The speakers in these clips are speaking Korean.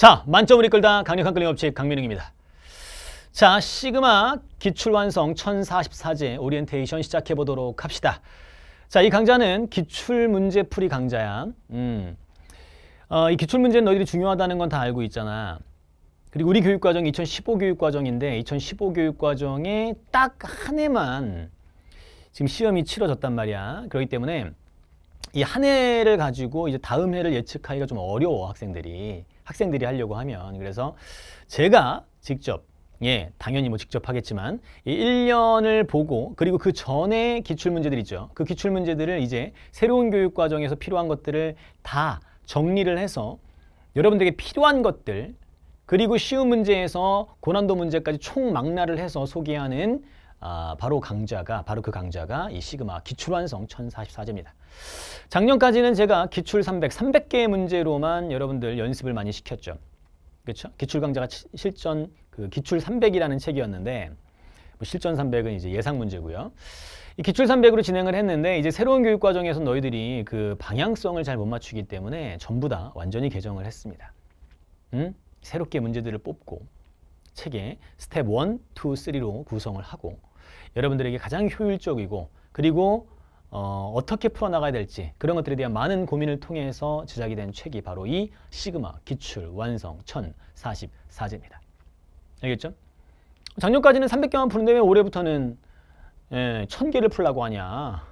자, 만점을 이끌다 강력한 끌림 법칙 강민웅입니다. 자, 시그마 기출완성 1044제 오리엔테이션 시작해 보도록 합시다. 자, 이 강좌는 기출문제풀이 강좌야. 음. 어, 이 기출문제는 너희들이 중요하다는 건 다 알고 있잖아. 그리고 우리 교육과정 2015 교육과정인데 2015 교육과정에 딱 한 해만 지금 시험이 치러졌단 말이야. 그렇기 때문에 이 한 해를 가지고 이제 다음 해를 예측하기가 좀 어려워, 학생들이. 학생들이 하려고 하면 그래서 제가 직접 예, 당연히 뭐 직접 하겠지만 이 1년을 보고 그리고 그 전에 기출문제들 있죠. 그 기출문제들을 이제 새로운 교육과정에서 필요한 것들을 다 정리를 해서 여러분들에게 필요한 것들 그리고 쉬운 문제에서 고난도 문제까지 총망라를 해서 소개하는 아, 바로 강좌가 바로 그 강좌가 이 시그마 기출완성 1044제입니다. 작년까지는 제가 기출 300, 300개의 문제로만 여러분들 연습을 많이 시켰죠. 그렇죠? 기출 강좌가 치, 실전 그 기출 300이라는 책이었는데 뭐 실전 300은 이제 예상 문제고요. 이 기출 300으로 진행을 했는데 이제 새로운 교육 과정에서 너희들이 그 방향성을 잘 못 맞추기 때문에 전부 다 완전히 개정을 했습니다. 음? 새롭게 문제들을 뽑고 책에 스텝 1, 2, 3로 구성을 하고 여러분들에게 가장 효율적이고 그리고 어, 어떻게 풀어나가야 될지 그런 것들에 대한 많은 고민을 통해서 제작이 된 책이 바로 이 시그마 기출 완성 1044제입니다. 알겠죠? 작년까지는 300개만 푸는데 왜 올해부터는 에, 예, 1000개를 풀라고 하냐.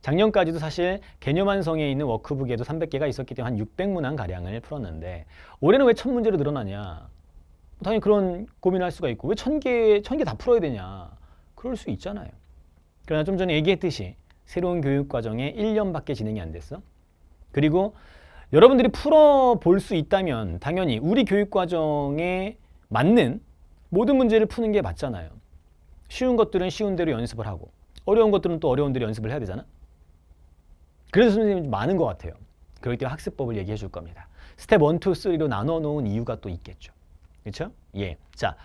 작년까지도 사실 개념 완성에 있는 워크북에도 300개가 있었기 때문에 한 600문항 가량을 풀었는데 올해는 왜 1000문제로 늘어나냐. 당연히 그런 고민을 할 수가 있고 왜 1000개, 1000개 다 풀어야 되냐. 그럴 수 있잖아요. 그러나 좀 전에 얘기했듯이 새로운 교육 과정에 1년밖에 진행이 안 됐어. 그리고 여러분들이 풀어볼 수 있다면 당연히 우리 교육 과정에 맞는 모든 문제를 푸는 게 맞잖아요. 쉬운 것들은 쉬운 대로 연습을 하고 어려운 것들은 또 어려운 대로 연습을 해야 되잖아. 그래서 선생님이 많은 것 같아요. 그럴 때 학습법을 얘기해 줄 겁니다. 스텝 1, 2, 3로 나눠 놓은 이유가 또 있겠죠. 그렇죠? 예. 자,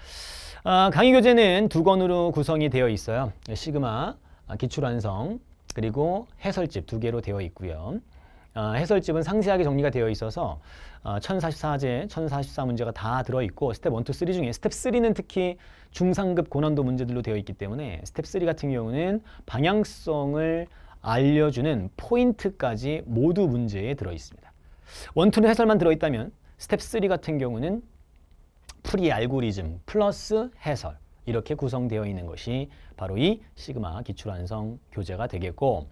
아, 강의 교재는 두 권으로 구성이 되어 있어요. 시그마, 아, 기출완성, 그리고 해설집 두 개로 되어 있고요. 아, 해설집은 상세하게 정리가 되어 있어서 아, 1044제, 1044문제가 다 들어있고 스텝 1, 2, 3 중에 스텝 3는 특히 중상급 고난도 문제들로 되어 있기 때문에 스텝 3 같은 경우는 방향성을 알려주는 포인트까지 모두 문제에 들어있습니다. 원투는 해설만 들어있다면 스텝 3 같은 경우는 프리 알고리즘 플러스 해설 이렇게 구성되어 있는 것이 바로 이 시그마 기출완성 교재가 되겠고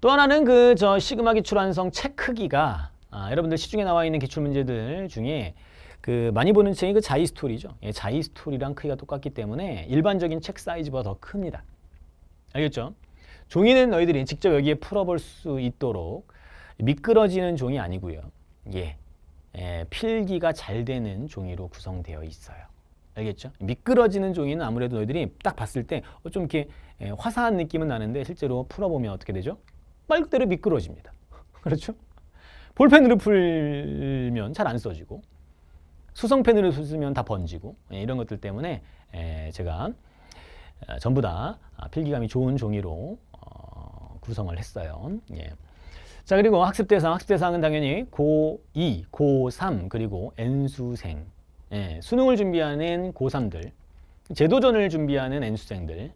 또 하나는 그 저 시그마 기출완성 책 크기가 아, 여러분들 시중에 나와 있는 기출문제들 중에 그 많이 보는 책이 그 자이스토리죠. 예, 자이스토리랑 크기가 똑같기 때문에 일반적인 책 사이즈보다 더 큽니다. 알겠죠? 종이는 너희들이 직접 여기에 풀어볼 수 있도록 미끄러지는 종이 아니고요. 예, 예, 필기가 잘 되는 종이로 구성되어 있어요. 알겠죠? 미끄러지는 종이는 아무래도 너희들이 딱 봤을 때좀 어, 이렇게 예, 화사한 느낌은 나는데 실제로 풀어보면 어떻게 되죠? 말 그대로 미끄러집니다. 그렇죠? 볼펜으로 풀면 잘 안 써지고 수성펜으로 쓰면 다 번지고 예, 이런 것들 때문에 제가 어, 전부 다 아, 필기감이 좋은 종이로 어, 구성을 했어요. 예. 자 그리고 학습 대상, 학습 대상은 당연히 고2, 고3 그리고 N수생 예, 수능을 준비하는 고3들 제도전을 준비하는 N수생들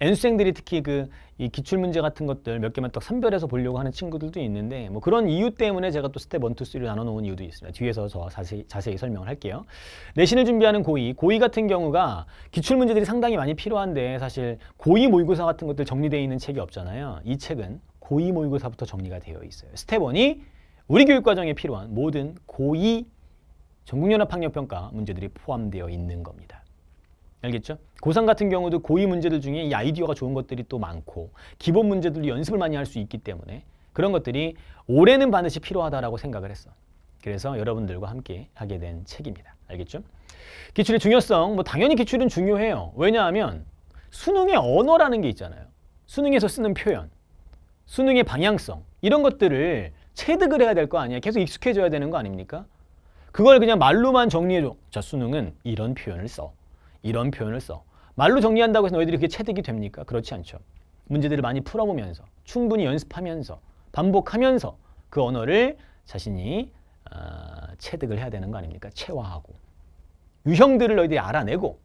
N수생들이 특히 그 이 기출문제 같은 것들 몇 개만 딱 선별해서 보려고 하는 친구들도 있는데 뭐 그런 이유 때문에 제가 또 스텝 1, 2, 3로 나눠놓은 이유도 있습니다. 뒤에서 저 자세히, 자세히 설명을 할게요. 내신을 준비하는 고2, 고2 같은 경우가 기출문제들이 상당히 많이 필요한데 사실 고2 모의고사 같은 것들 정리되어 있는 책이 없잖아요. 이 책은 고2 모의고사부터 정리가 되어 있어요. 스텝 1이 우리 교육과정에 필요한 모든 고2 전국연합학력평가 문제들이 포함되어 있는 겁니다. 알겠죠? 고3 같은 경우도 고2 문제들 중에 이 아이디어가 좋은 것들이 또 많고 기본 문제들도 연습을 많이 할 수 있기 때문에 그런 것들이 올해는 반드시 필요하다라고 생각을 했어. 그래서 여러분들과 함께 하게 된 책입니다. 알겠죠? 기출의 중요성, 뭐 당연히 기출은 중요해요. 왜냐하면 수능의 언어라는 게 있잖아요. 수능에서 쓰는 표현. 수능의 방향성 이런 것들을 체득을 해야 될 거 아니야. 계속 익숙해져야 되는 거 아닙니까? 그걸 그냥 말로만 정리해줘. 자, 수능은 이런 표현을 써. 이런 표현을 써. 말로 정리한다고 해서 너희들이 그게 체득이 됩니까? 그렇지 않죠. 문제들을 많이 풀어보면서 충분히 연습하면서 반복하면서 그 언어를 자신이 어, 체득을 해야 되는 거 아닙니까? 체화하고 유형들을 너희들이 알아내고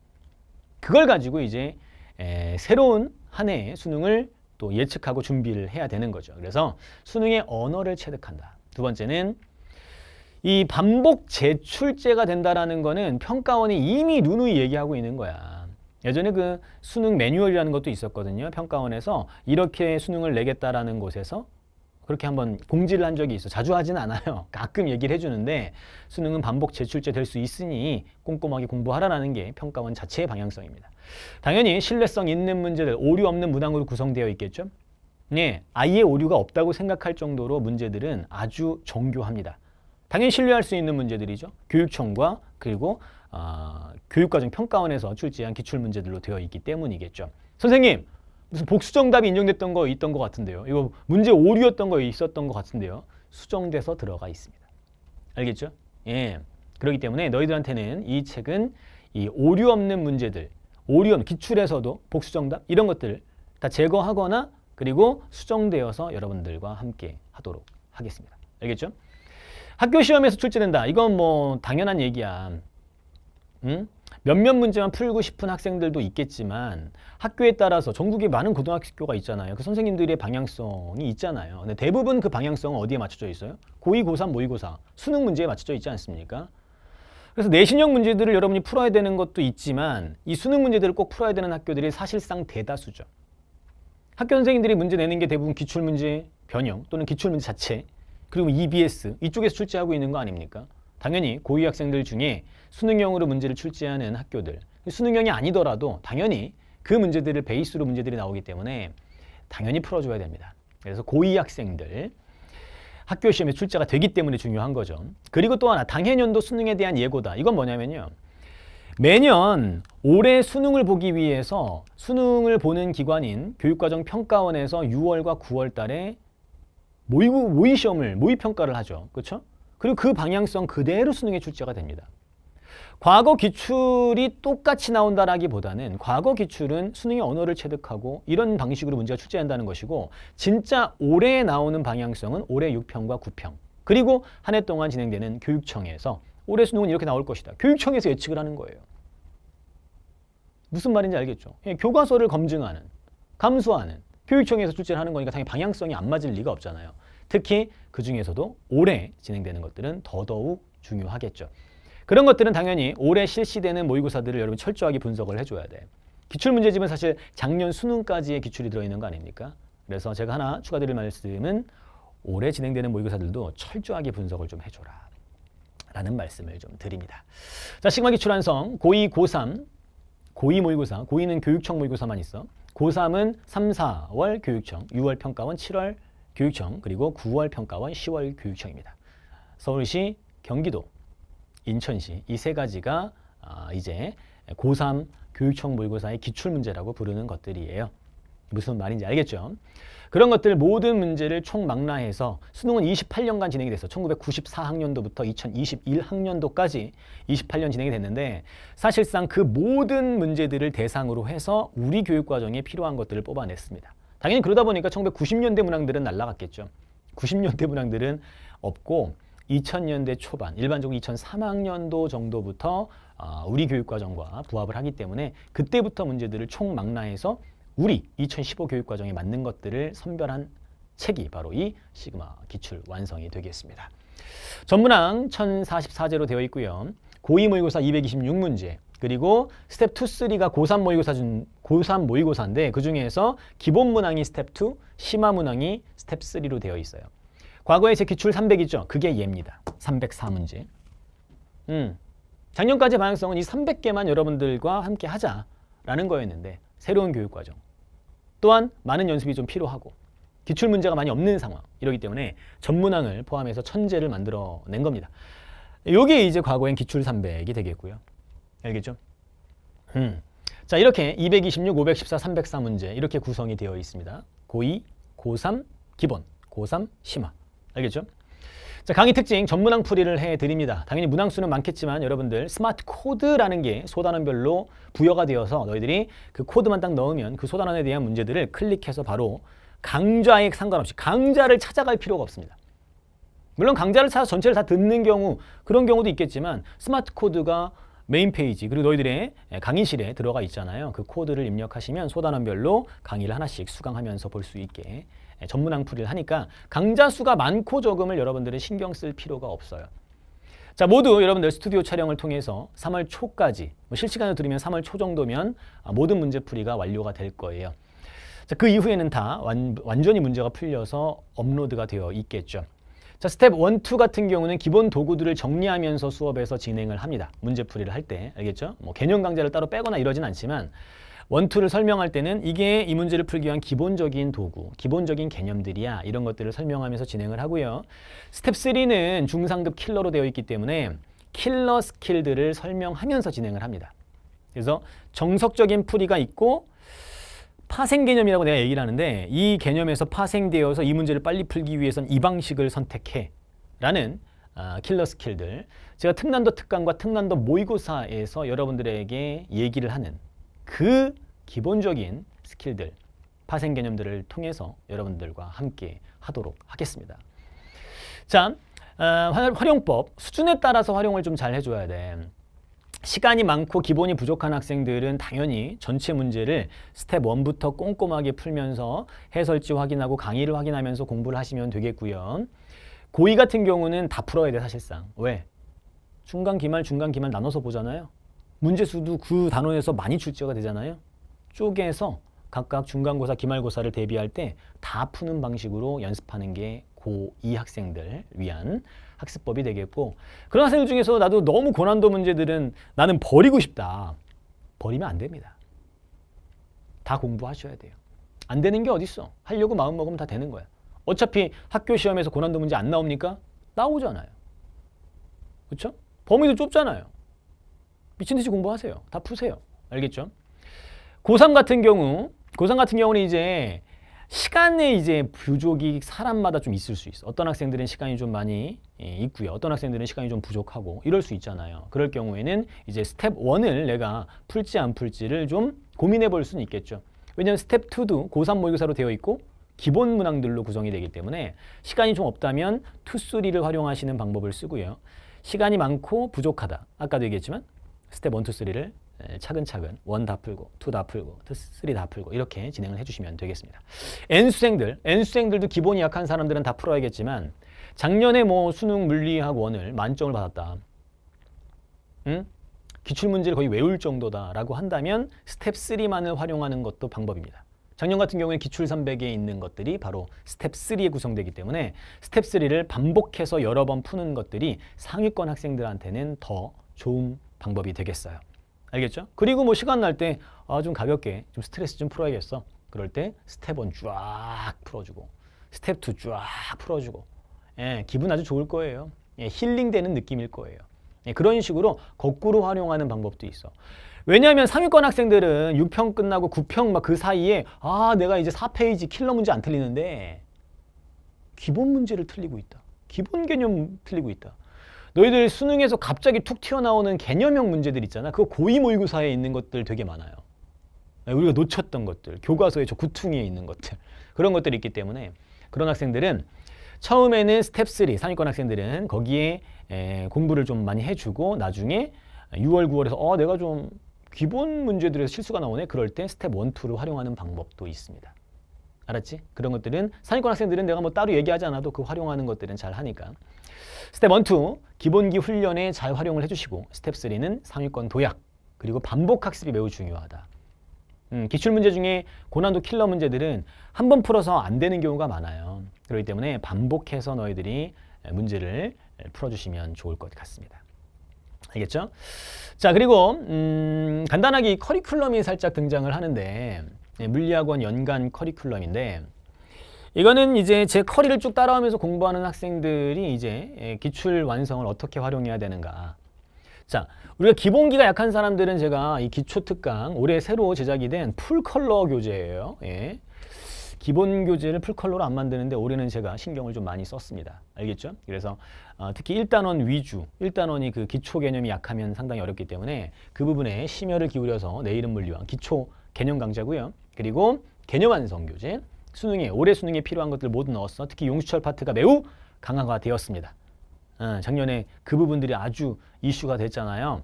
그걸 가지고 이제 에, 새로운 한 해의 수능을 또 예측하고 준비를 해야 되는 거죠. 그래서 수능의 언어를 체득한다. 두 번째는 이 반복 제출제가 된다라는 거는 평가원이 이미 누누이 얘기하고 있는 거야. 예전에 그 수능 매뉴얼이라는 것도 있었거든요. 평가원에서 이렇게 수능을 내겠다라는 곳에서 그렇게 한번 공지를 한 적이 있어. 자주 하진 않아요. 가끔 얘기를 해주는데 수능은 반복 제출제 될 수 있으니 꼼꼼하게 공부하라는 게 평가원 자체의 방향성입니다. 당연히 신뢰성 있는 문제들, 오류 없는 문항으로 구성되어 있겠죠? 네, 아예 오류가 없다고 생각할 정도로 문제들은 아주 정교합니다. 당연히 신뢰할 수 있는 문제들이죠. 교육청과 그리고 어, 교육과정 평가원에서 출제한 기출문제들로 되어 있기 때문이겠죠. 선생님, 무슨 복수정답이 인정됐던 거 있던 것 같은데요. 이거 문제 오류였던 거 있었던 것 같은데요. 수정돼서 들어가 있습니다. 알겠죠? 예. 그렇기 때문에 너희들한테는 이 책은 이 오류 없는 문제들, 오류 없는 기출에서도 복수정답 이런 것들 다 제거하거나 그리고 수정되어서 여러분들과 함께 하도록 하겠습니다. 알겠죠? 학교 시험에서 출제된다. 이건 뭐 당연한 얘기야. 응? 몇몇 문제만 풀고 싶은 학생들도 있겠지만 학교에 따라서 전국에 많은 고등학교가 있잖아요. 그 선생님들의 방향성이 있잖아요. 근데 대부분 그 방향성은 어디에 맞춰져 있어요? 고2, 고3, 모의고사, 수능 문제에 맞춰져 있지 않습니까? 그래서 내신형 문제들을 여러분이 풀어야 되는 것도 있지만 이 수능 문제들을 꼭 풀어야 되는 학교들이 사실상 대다수죠. 학교 선생님들이 문제 내는 게 대부분 기출문제 변형 또는 기출문제 자체 그리고 EBS 이쪽에서 출제하고 있는 거 아닙니까? 당연히 고위 학생들 중에 수능형으로 문제를 출제하는 학교들 수능형이 아니더라도 당연히 그 문제들을 베이스로 문제들이 나오기 때문에 당연히 풀어줘야 됩니다. 그래서 고2 학생들 학교 시험에 출제가 되기 때문에 중요한 거죠. 그리고 또 하나 당해년도 수능에 대한 예고다. 이건 뭐냐면요. 매년 올해 수능을 보기 위해서 수능을 보는 기관인 교육과정평가원에서 6월과 9월 달에 모의, 모의 시험을, 모의 평가를 하죠. 그렇죠? 그리고 그 방향성 그대로 수능에 출제가 됩니다. 과거 기출이 똑같이 나온다라기보다는 과거 기출은 수능의 언어를 체득하고 이런 방식으로 문제가 출제한다는 것이고 진짜 올해 나오는 방향성은 올해 6평과 9평 그리고 한 해 동안 진행되는 교육청에서 올해 수능은 이렇게 나올 것이다. 교육청에서 예측을 하는 거예요. 무슨 말인지 알겠죠? 예, 교과서를 검증하는, 감수하는 교육청에서 출제를 하는 거니까 당연히 방향성이 안 맞을 리가 없잖아요. 특히 그중에서도 올해 진행되는 것들은 더더욱 중요하겠죠. 그런 것들은 당연히 올해 실시되는 모의고사들을 여러분 철저하게 분석을 해줘야 돼. 기출문제집은 사실 작년 수능까지의 기출이 들어있는 거 아닙니까? 그래서 제가 하나 추가드릴 말씀은 올해 진행되는 모의고사들도 철저하게 분석을 좀 해줘라. 라는 말씀을 좀 드립니다. 자, 시그마 기출 완성, 고2, 고3, 고2 모의고사, 고2는 교육청 모의고사만 있어. 고3은 3, 4월 교육청, 6월 평가원, 7월 교육청, 그리고 9월 평가원, 10월 교육청입니다. 서울시, 경기도, 인천시 이 세 가지가 아, 이제 고3 교육청 모의고사의 기출문제라고 부르는 것들이에요. 무슨 말인지 알겠죠? 그런 것들 모든 문제를 총망라해서 수능은 28년간 진행이 됐어. 1994학년도부터 2021학년도까지 28년 진행이 됐는데 사실상 그 모든 문제들을 대상으로 해서 우리 교육과정에 필요한 것들을 뽑아냈습니다. 당연히 그러다 보니까 1990년대 문항들은 날라갔겠죠. 90년대 문항들은 없고 2000년대 초반, 일반적으로 2003학년도 정도부터 아, 우리 교육과정과 부합을 하기 때문에 그때부터 문제들을 총망라해서 우리 2015 교육과정에 맞는 것들을 선별한 책이 바로 이 시그마 기출 완성이 되겠습니다. 전문항 1044제로 되어 있고요. 고2 모의고사 226문제, 그리고 스텝 2, 3가 고3 모의고사 중, 고3 모의고사인데 그 중에서 기본 문항이 스텝 2, 심화 문항이 스텝 3로 되어 있어요. 과거에 제 기출 300이죠. 그게 예입니다 304문제. 음. 작년까지 방향성은 이 300개만 여러분들과 함께 하자라는 거였는데 새로운 교육 과정. 또한 많은 연습이 좀 필요하고 기출 문제가 많이 없는 상황. 이러기 때문에 전문항을 포함해서 천재를 만들어 낸 겁니다. 요게 이제 과거엔 기출 300이 되겠고요. 알겠죠? 음. 자, 이렇게 226, 514, 304 문제 이렇게 구성이 되어 있습니다. 고2, 고3, 기본, 고3, 심화. 알겠죠? 자, 강의 특징 전문항 풀이를 해드립니다. 당연히 문항수는 많겠지만 여러분들 스마트 코드라는 게 소단원별로 부여가 되어서 너희들이 그 코드만 딱 넣으면 그 소단원에 대한 문제들을 클릭해서 바로 강좌에 상관없이 강좌를 찾아갈 필요가 없습니다. 물론 강좌를 찾아 전체를 다 듣는 경우 그런 경우도 있겠지만 스마트 코드가 메인 페이지 그리고 너희들의 강의실에 들어가 있잖아요. 그 코드를 입력하시면 소단원별로 강의를 하나씩 수강하면서 볼 수 있게 예, 전문 항풀이를 하니까 강좌 수가 많고 적음을 여러분들은 신경 쓸 필요가 없어요. 자 모두 여러분들 스튜디오 촬영을 통해서 3월 초까지 뭐 실시간으로 들으면 3월 초 정도면 아, 모든 문제풀이가 완료가 될 거예요. 자, 그 이후에는 다 완, 완전히 문제가 풀려서 업로드가 되어 있겠죠. 자, 스텝 1, 2 같은 경우는 기본 도구들을 정리하면서 수업에서 진행을 합니다. 문제풀이를 할 때, 알겠죠? 뭐 개념 강좌를 따로 빼거나 이러진 않지만 원투를 설명할 때는 이게 이 문제를 풀기 위한 기본적인 도구, 기본적인 개념들이야 이런 것들을 설명하면서 진행을 하고요. 스텝 3는 중상급 킬러로 되어 있기 때문에 킬러 스킬들을 설명하면서 진행을 합니다. 그래서 정석적인 풀이가 있고 파생 개념이라고 내가 얘기를 하는데 이 개념에서 파생되어서 이 문제를 빨리 풀기 위해선 이 방식을 선택해 라는 아, 킬러 스킬들 제가 특난도 특강과 특난도 모의고사에서 여러분들에게 얘기를 하는 그 기본적인 스킬들, 파생 개념들을 통해서 여러분들과 함께 하도록 하겠습니다. 자, 어, 활용법, 수준에 따라서 활용을 좀 잘 해줘야 돼. 시간이 많고 기본이 부족한 학생들은 당연히 전체 문제를 스텝 1부터 꼼꼼하게 풀면서 해설지 확인하고 강의를 확인하면서 공부를 하시면 되겠고요. 고2 같은 경우는 다 풀어야 돼 사실상. 왜? 중간 기말 중간 기말 나눠서 보잖아요. 문제수도 그 단원에서 많이 출제가 되잖아요. 쪽에서 각각 중간고사, 기말고사를 대비할 때 다 푸는 방식으로 연습하는 게 고2 학생들 위한 학습법이 되겠고 그런 학생들 중에서 나도 너무 고난도 문제들은 나는 버리고 싶다. 버리면 안 됩니다. 다 공부하셔야 돼요. 안 되는 게 어딨어. 하려고 마음먹으면 다 되는 거야. 어차피 학교 시험에서 고난도 문제 안 나옵니까? 나오잖아요. 그렇죠? 범위도 좁잖아요. 미친 듯이 공부하세요. 다 푸세요. 알겠죠? 고3 같은 경우, 고3 같은 경우는 이제 시간에 이제 부족이 사람마다 좀 있을 수 있어. 어떤 학생들은 시간이 좀 많이 예, 있고요. 어떤 학생들은 시간이 좀 부족하고 이럴 수 있잖아요. 그럴 경우에는 이제 스텝 1을 내가 풀지 안 풀지를 좀 고민해 볼 수는 있겠죠. 왜냐하면 스텝 2도 고3 모의고사로 되어 있고 기본 문항들로 구성이 되기 때문에 시간이 좀 없다면 투, 쓰리를 활용하시는 방법을 쓰고요. 시간이 많고 부족하다. 아까도 얘기했지만 스텝 1, 2, 3를 차근차근 원 다 풀고 투 다 풀고 쓰리 다 풀고 이렇게 진행을 해주시면 되겠습니다. N수생들, N수생들도 기본이 약한 사람들은 다 풀어야겠지만 작년에 뭐 수능 물리학 원을 만점을 받았다. 응? 기출문제를 거의 외울 정도다라고 한다면 스텝 3만을 활용하는 것도 방법입니다. 작년 같은 경우에 기출 300에 있는 것들이 바로 스텝 3에 구성되기 때문에 스텝 3를 반복해서 여러 번 푸는 것들이 상위권 학생들한테는 더 좋은 방법이 되겠어요. 알겠죠? 그리고 뭐 시간 날 때좀 아, 가볍게 좀 스트레스 좀 풀어야겠어. 그럴 때 스텝 1 쫙 풀어주고 스텝 2 쫙 풀어주고 예, 기분 아주 좋을 거예요. 예, 힐링되는 느낌일 거예요. 예, 그런 식으로 거꾸로 활용하는 방법도 있어. 왜냐하면 상위권 학생들은 6평 끝나고 9평 막 그 사이에 아 내가 이제 4페이지 킬러 문제 안 틀리는데 기본 문제를 틀리고 있다. 기본 개념 틀리고 있다. 너희들 수능에서 갑자기 툭 튀어나오는 개념형 문제들 있잖아. 그 고이 모의고사에 있는 것들 되게 많아요. 네, 우리가 놓쳤던 것들, 교과서에저 구퉁이에 있는 것들 그런 것들이 있기 때문에 그런 학생들은 처음에는 스텝 3, 상위권 학생들은 거기에 에, 공부를 좀 많이 해주고 나중에 6월, 9월에서 어 내가 좀 기본 문제들에서 실수가 나오네 그럴 때 스텝 1, 2를 활용하는 방법도 있습니다. 알았지? 그런 것들은 상위권 학생들은 내가 뭐 따로 얘기하지 않아도 그 활용하는 것들은 잘 하니까. 스텝 1, 2 기본기 훈련에 잘 활용을 해주시고 스텝 3는 상위권 도약 그리고 반복 학습이 매우 중요하다. 음, 기출문제 중에 고난도 킬러 문제들은 한 번 풀어서 안 되는 경우가 많아요. 그렇기 때문에 반복해서 너희들이 문제를 풀어주시면 좋을 것 같습니다. 알겠죠? 자 그리고 음, 간단하게 커리큘럼이 살짝 등장을 하는데 네, 물리학원 연간 커리큘럼인데 이거는 이제 제 커리를 쭉 따라오면서 공부하는 학생들이 이제 예, 기출 완성을 어떻게 활용해야 되는가 자, 우리가 기본기가 약한 사람들은 제가 이 기초특강 올해 새로 제작이 된 풀컬러 교재예요. 예. 기본 교재를 풀컬러로 안 만드는데 올해는 제가 신경을 좀 많이 썼습니다. 알겠죠? 그래서 어, 특히 1단원 위주, 1단원이 그 기초 개념이 약하면 상당히 어렵기 때문에 그 부분에 심혈을 기울여서 내 이름 물리왕 기초 개념 강좌고요. 그리고 개념 완성 교재, 수능에 올해 수능에 필요한 것들 모두 넣었어. 특히 용수철 파트가 매우 강화가 되었습니다. 어, 작년에 그 부분들이 아주 이슈가 됐잖아요.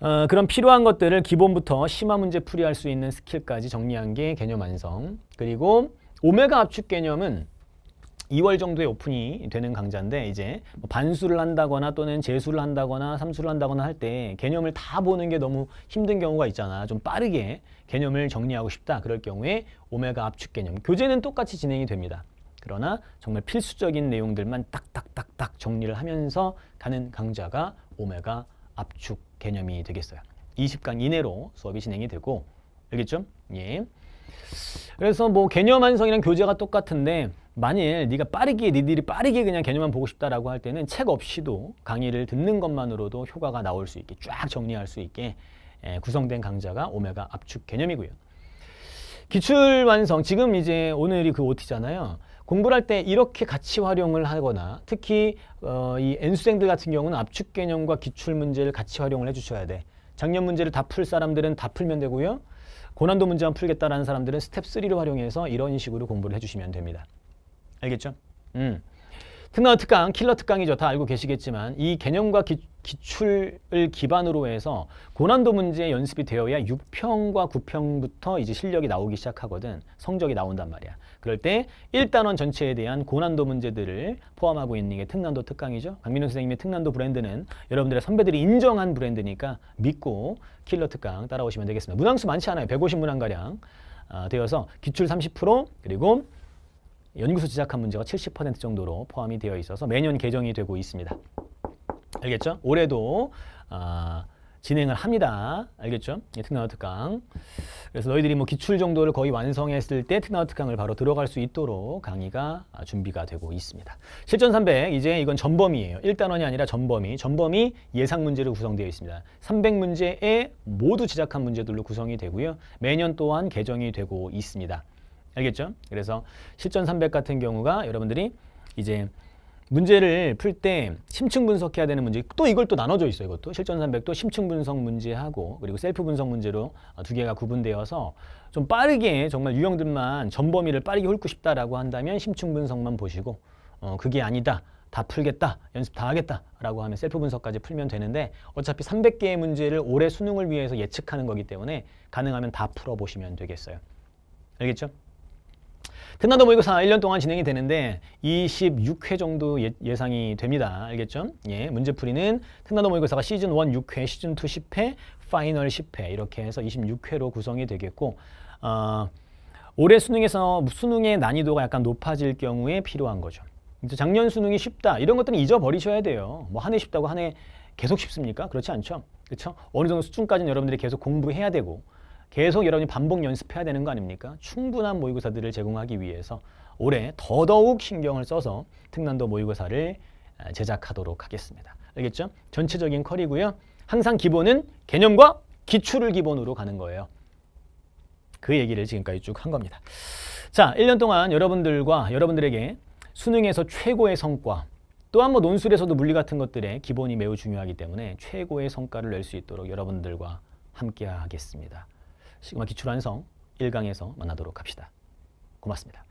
어, 그런 필요한 것들을 기본부터 심화 문제 풀이할 수 있는 스킬까지 정리한 게 개념 완성. 그리고 오메가 압축 개념은 2월 정도에 오픈이 되는 강좌인데 이제 뭐 반수를 한다거나 또는 재수를 한다거나 삼수를 한다거나 할 때 개념을 다 보는 게 너무 힘든 경우가 있잖아. 좀 빠르게 개념을 정리하고 싶다. 그럴 경우에 오메가 압축 개념. 교재는 똑같이 진행이 됩니다. 그러나 정말 필수적인 내용들만 딱딱딱딱 정리를 하면서 가는 강좌가 오메가 압축 개념이 되겠어요. 20강 이내로 수업이 진행이 되고 알겠죠? 예. 그래서 뭐 개념 완성이랑 교재가 똑같은데 만일 네가 빠르게 니들이 빠르게 그냥 개념만 보고 싶다라고 할 때는 책 없이도 강의를 듣는 것만으로도 효과가 나올 수 있게 쫙 정리할 수 있게 예, 구성된 강좌가 오메가 압축 개념이고요. 기출 완성 지금 이제 오늘이 그 OT잖아요. 공부를 할 때 이렇게 같이 활용을 하거나 특히 어, 이 N수생들 같은 경우는 압축 개념과 기출 문제를 같이 활용을 해주셔야 돼. 작년 문제를 다 풀 사람들은 다 풀면 되고요. 고난도 문제만 풀겠다라는 사람들은 스텝 3를 활용해서 이런 식으로 공부를 해주시면 됩니다. 알겠죠? 음. 특강 특강, 킬러 특강이죠. 다 알고 계시겠지만 이 개념과 기, 출을 기반으로 해서 고난도 문제 연습이 되어야 6평과 9평부터 이제 실력이 나오기 시작하거든. 성적이 나온단 말이야. 그럴 때 1단원 전체에 대한 고난도 문제들을 포함하고 있는 게 특난도 특강이죠. 강민호 선생님의 특난도 브랜드는 여러분들의 선배들이 인정한 브랜드니까 믿고 킬러 특강 따라오시면 되겠습니다. 문항수 많지 않아요. 150문항가량 아, 되어서 기출 30% 그리고 연구소 지적한 문제가 70% 정도로 포함이 되어 있어서 매년 개정이 되고 있습니다. 알겠죠? 올해도 어, 진행을 합니다. 알겠죠? 예, 특나와 특강. 그래서 너희들이 뭐 기출 정도를 거의 완성했을 때 특나와 특강을 바로 들어갈 수 있도록 강의가 준비가 되고 있습니다. 실전 300 이제 이건 전범위예요. 1단원이 아니라 전범위. 전범위 예상 문제로 구성되어 있습니다. 300문제에 모두 제작한 문제들로 구성이 되고요. 매년 또한 개정이 되고 있습니다. 알겠죠? 그래서 실전 300 같은 경우가 여러분들이 이제 문제를 풀 때 심층 분석해야 되는 문제 또 이걸 또 나눠져 있어요 이것도 실전 300도 심층 분석 문제하고 그리고 셀프 분석 문제로 어, 두 개가 구분되어서 좀 빠르게 정말 유형들만 전범위를 빠르게 훑고 싶다라고 한다면 심층 분석만 보시고 어 그게 아니다 다 풀겠다 연습 다 하겠다 라고 하면 셀프 분석까지 풀면 되는데 어차피 300개의 문제를 올해 수능을 위해서 예측하는 거기 때문에 가능하면 다 풀어보시면 되겠어요 알겠죠? 끝나도 모의고사 1년 동안 진행이 되는데 26회 정도 예, 상이 됩니다. 알겠죠? 예, 문제풀이는 끝나도 모의고사가 시즌 1 6회, 시즌 2 10회, 파이널 10회 이렇게 해서 26회로 구성이 되겠고 어, 올해 수능에서 수능의 난이도가 약간 높아질 경우에 필요한 거죠. 이제 작년 수능이 쉽다 이런 것들은 잊어버리셔야 돼요. 뭐한 해 쉽다고 한 해 계속 쉽습니까? 그렇지 않죠. 그렇죠? 어느 정도 수준까지는 여러분들이 계속 공부해야 되고 계속 여러분이 반복 연습해야 되는 거 아닙니까? 충분한 모의고사들을 제공하기 위해서 올해 더더욱 신경을 써서 특난도 모의고사를 아, 제작하도록 하겠습니다. 알겠죠? 전체적인 컬이고요. 항상 기본은 개념과 기출을 기본으로 가는 거예요. 그 얘기를 지금까지 쭉 한 겁니다. 자, 1년 동안 여러분들과 여러분들에게 수능에서 최고의 성과 또한 뭐 논술에서도 물리 같은 것들의 기본이 매우 중요하기 때문에 최고의 성과를 낼 수 있도록 여러분들과 함께 하겠습니다. 시그마 기출완성 1강에서 만나도록 합시다. 고맙습니다.